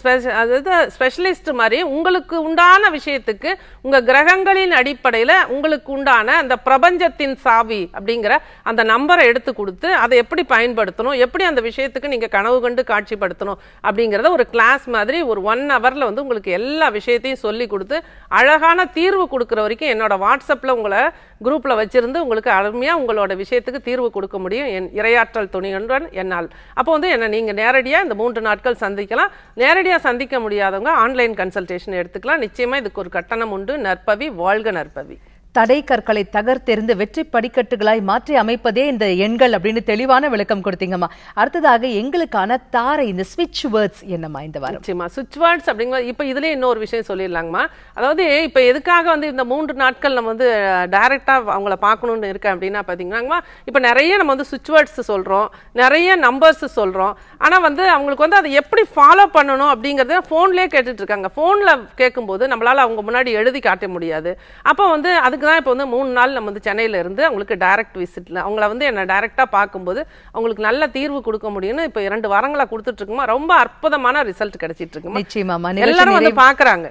B: அதாவது ஸ்பெஷலிஸ்ட் மாதிரி உங்களுக்கு உண்டான விஷயத்துக்கு உங்க கிரகங்களின் அடிப்படையில் உங்களுக்கு உண்டான அந்த பிரபஞ்சத்தின் சாவி அப்படிங்கிற அந்த நம்பரை எடுத்து கொடுத்து அதை எப்படி பயன்படுத்தணும் எப்படி அந்த விஷயத்துக்கு நீங்க கனவு கண்டு காட்சிப்படுத்தணும் அப்படிங்கிறத ஒரு கிளாஸ் மாதிரி ஒரு ஒன் ஹவர்ல வந்து உங்களுக்கு எல்லா விஷயத்தையும் சொல்லி கொடுத்து அழகான தீர்வு கொடுக்குற வரைக்கும் என்னோட வாட்ஸ்அப்ல உங்களை குரூப்பில் வச்சுருந்து உங்களுக்கு அருமையாக உங்களோட விஷயத்துக்கு தீர்வு கொடுக்க முடியும் என் இரையாற்றல் துணியுடன் என்னால் அப்போ வந்து என்ன நீங்கள் நேரடியாக இந்த மூன்று நாட்கள் சந்திக்கலாம் நேரடியாக சந்திக்க முடியாதவங்க ஆன்லைன் கன்சல்டேஷன் எடுத்துக்கலாம் நிச்சயமாக இதுக்கு ஒரு கட்டணம் உண்டு நற்பவி வாழ்க நற்பவி
A: தடை கற்களை தகர்த்தெறிந்து வெற்றி படிக்கட்டுகளாய் மாற்றி அமைப்பதே இந்த எண்கள் அப்படின்னு தெளிவான விளக்கம் கொடுத்தீங்கம்மா அடுத்ததாக எங்களுக்கான தாரை இந்த ஸ்விட்ச் வேர்ட்ஸ் என்னம்மா இந்த வாரம்
B: நிச்சயமா ஸ்விட்ச் வேர்ட்ஸ் அப்படிங்கிற இப்போ இதுலேயே இன்னொரு விஷயம் சொல்லிடலாங்கம்மா அதாவது இப்போ எதுக்காக வந்து இந்த மூன்று நாட்கள் நம்ம வந்து டைரெக்டாக அவங்கள பார்க்கணும்னு இருக்கேன் அப்படின்னா பார்த்தீங்கன்னாங்கம்மா இப்போ நிறைய நம்ம வந்து ஸ்விட்ச் வேர்ட்ஸ் சொல்கிறோம் நிறைய நம்பர்ஸ் சொல்கிறோம் ஆனால் வந்து அவங்களுக்கு வந்து அதை எப்படி ஃபாலோ பண்ணணும் அப்படிங்கிறத ஃபோன்லேயே கேட்டுட்டு இருக்காங்க ஃபோனில் கேட்கும்போது நம்மளால் அவங்க முன்னாடி எழுதி காட்ட முடியாது அப்போ வந்து அதுக்கு அவங்களுக்கு தான் இப்போ வந்து மூணு நாள் நம்ம வந்து சென்னையில் இருந்து அவங்களுக்கு டைரக்ட் விசிட்டில் அவங்கள வந்து என்னை டைரெக்டாக பார்க்கும்போது அவங்களுக்கு நல்ல தீர்வு கொடுக்க முடியும்னு இப்போ இரண்டு வாரங்களாக கொடுத்துட்ருக்குமா ரொம்ப அற்புதமான ரிசல்ட் கிடைச்சிட்டு இருக்கு
A: நிச்சயமா எல்லாரும் வந்து பார்க்குறாங்க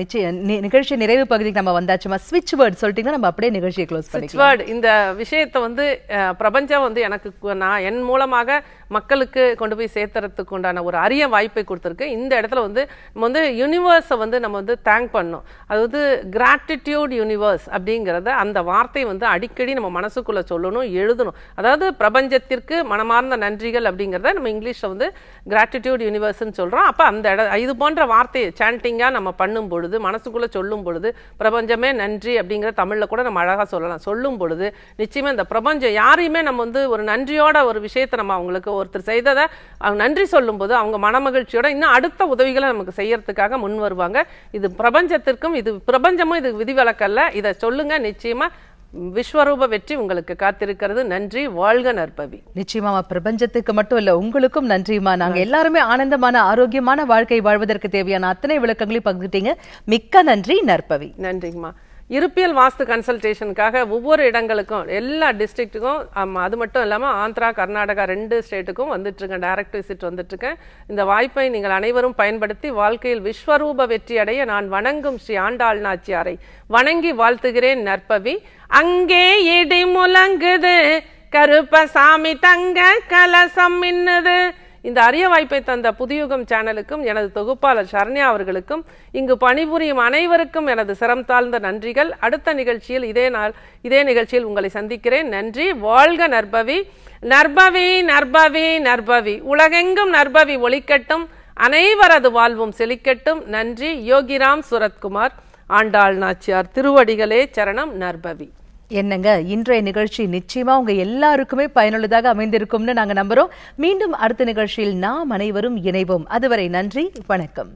A: நிச்சயம் நிகழ்ச்சி நிறைவு பகுதிக்கு நம்ம வந்தாச்சுமா ஸ்விட்ச் வேர்டு சொல்லிட்டீங்கன்னா நம்ம அப்படியே நிகழ்ச்சியை க்ளோஸ் பண்ணிக்கலாம் வேர்டு
B: இந்த விஷயத்தை வந்து பிரபஞ்சம் வந்து எனக்கு நான் என் மூலமாக மக்களுக்கு கொண்டு போய் சேர்த்துறதுக்கு உண்டான ஒரு அரிய வாய்ப்பை கொடுத்துருக்கு இந்த இடத்துல வந்து நம்ம வந்து யூனிவர்ஸை வந்து நம்ம வந்து தேங்க் பண்ணோம் அது வந்து கிராட்டிடியூட் யூனிவர்ஸ் அப்படிங்கிறத அந்த வார்த்தை வந்து அடிக்கடி நம்ம மனசுக்குள்ளே சொல்லணும் எழுதணும் அதாவது பிரபஞ்சத்திற்கு மனமார்ந்த நன்றிகள் அப்படிங்கிறத நம்ம இங்கிலீஷில் வந்து கிராட்டிடியூட் யூனிவர்ஸ்ன்னு சொல்கிறோம் அப்போ அந்த இட இது போன்ற வார்த்தையை சாண்டிங்காக நம்ம பண்ணும் பொழுது மனசுக்குள்ளே சொல்லும் பொழுது பிரபஞ்சமே நன்றி அப்படிங்கிற தமிழில் கூட நம்ம அழகாக சொல்லலாம் சொல்லும் பொழுது நிச்சயமாக இந்த பிரபஞ்சம் யாரையுமே நம்ம வந்து ஒரு நன்றியோட ஒரு விஷயத்தை நம்ம அவங்களுக்கு ஒருத்தர் செய்ததை அவங்க நன்றி சொல்லும்போது அவங்க மனமகிழ்ச்சியோட இன்னும் அடுத்த உதவிகளை நமக்கு செய்யறதுக்காக முன் வருவாங்க இது பிரபஞ்சத்திற்கும் இது பிரபஞ்சமும் இது விதிவிலக்கல்ல இதை சொல்லுங்க நிச்சயமா விஸ்வரூப வெற்றி உங்களுக்கு காத்திருக்கிறது நன்றி வாழ்க நற்பவி
A: நிச்சயமா பிரபஞ்சத்துக்கு மட்டும் இல்ல உங்களுக்கும் நன்றிமா நாங்க எல்லாருமே ஆனந்தமான ஆரோக்கியமான வாழ்க்கை வாழ்வதற்கு தேவையான அத்தனை விளக்கங்களையும் பகிர்ந்துட்டீங்க மிக்க நன்றி நற்பவி நன்றிமா
B: இருப்பியல் வாஸ்து கன்சல்டேஷனுக்காக ஒவ்வொரு இடங்களுக்கும் எல்லா டிஸ்ட்ரிக்ட்டுக்கும் அது மட்டும் இல்லாமல் ஆந்திரா கர்நாடகா ரெண்டு ஸ்டேட்டுக்கும் வந்துட்டுருக்கேன் டைரக்ட் விசிட் வந்துட்டுருக்கேன் இந்த வாய்ப்பை நீங்கள் அனைவரும் பயன்படுத்தி வாழ்க்கையில் விஸ்வரூப வெற்றி அடைய நான் வணங்கும் ஸ்ரீ ஆண்டாள் நாச்சியாரை வணங்கி வாழ்த்துகிறேன் நற்பவி அங்கே இடி முழங்குது கருப்பசாமி தங்க கலசம் மின்னுது இந்த அரிய வாய்ப்பை தந்த புதியுகம் சேனலுக்கும் எனது தொகுப்பாளர் சரண்யா அவர்களுக்கும் இங்கு பணிபுரியும் அனைவருக்கும் எனது சிரம் தாழ்ந்த நன்றிகள் அடுத்த நிகழ்ச்சியில் இதே நாள் இதே நிகழ்ச்சியில் உங்களை சந்திக்கிறேன் நன்றி வாழ்க நற்பவி நற்பவி நற்பவி நற்பவி உலகெங்கும் நற்பவி ஒழிக்கட்டும் அனைவரது வாழ்வும் செழிக்கட்டும் நன்றி யோகிராம் சுரத்குமார் ஆண்டாள் நாச்சியார் திருவடிகளே சரணம் நற்பவி
A: என்னங்க இன்றைய நிகழ்ச்சி நிச்சயமா உங்க எல்லாருக்குமே பயனுள்ளதாக அமைந்திருக்கும்னு நாங்க நம்புறோம் மீண்டும் அடுத்த நிகழ்ச்சியில் நாம் அனைவரும் இணைவோம் அதுவரை நன்றி வணக்கம்